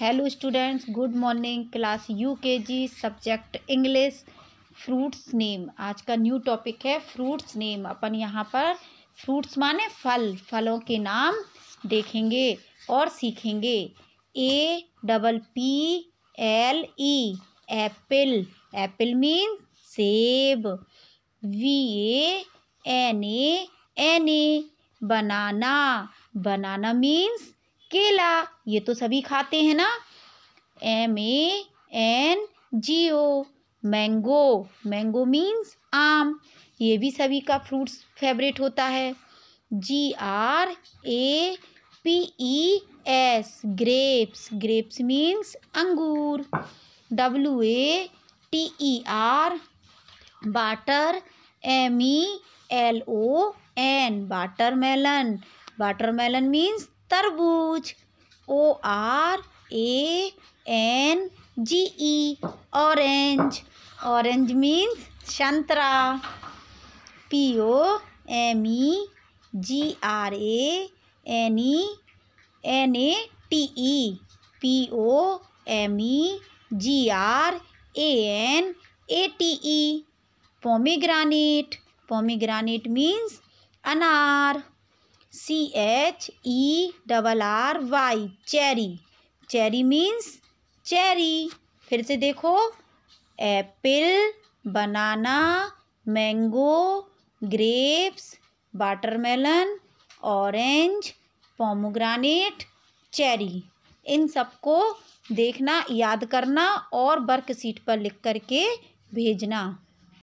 hello students good morning class U K G subject English fruits name आज का new topic है fruits name अपन यहाँ पर फ्रूट्स माने फल फलों के नाम देखेंगे और सीखेंगे A double P L E apple apple mean सेब B A N A N A banana banana means केला ये तो सभी खाते हैं ना M A N G O mango mango means आम ये भी सभी का फ्रूट्स फेवरेट होता है G R A P E S grapes grapes means अंगूर W A T E R water M E L O N melon water melon means तरबूज O R A N G E orange orange means संतरा P O M E G R A N E N A T E P O M E G R A N A T E pomegranate pomegranate means अनार C H E double R Y cherry cherry means cherry फिर से देखो apple banana mango grapes watermelon orange pomegranate cherry इन सबको देखना याद करना और वर्कशीट पर लिख करके भेजना